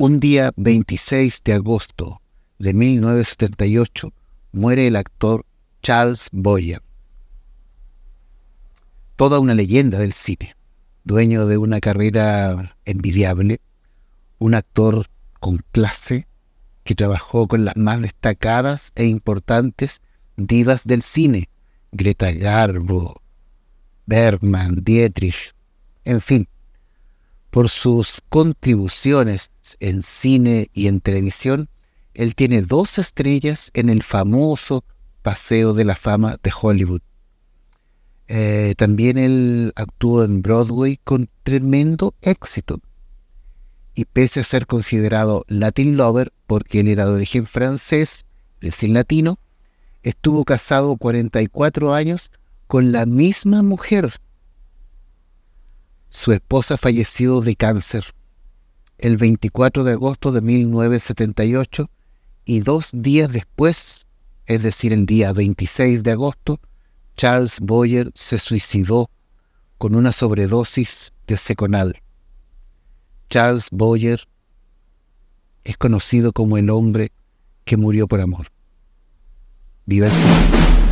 Un día 26 de agosto de 1978 muere el actor Charles Boyer. Toda una leyenda del cine, dueño de una carrera envidiable, un actor con clase que trabajó con las más destacadas e importantes divas del cine, Greta Garbo, Bergman, Dietrich, en fin, por sus contribuciones en cine y en televisión, él tiene dos estrellas en el famoso Paseo de la Fama de Hollywood. Eh, también él actuó en Broadway con tremendo éxito. Y pese a ser considerado Latin Lover, porque él era de origen francés, decir, latino, estuvo casado 44 años con la misma mujer su esposa falleció de cáncer el 24 de agosto de 1978 y dos días después, es decir, el día 26 de agosto, Charles Boyer se suicidó con una sobredosis de Seconal. Charles Boyer es conocido como el hombre que murió por amor. Viva el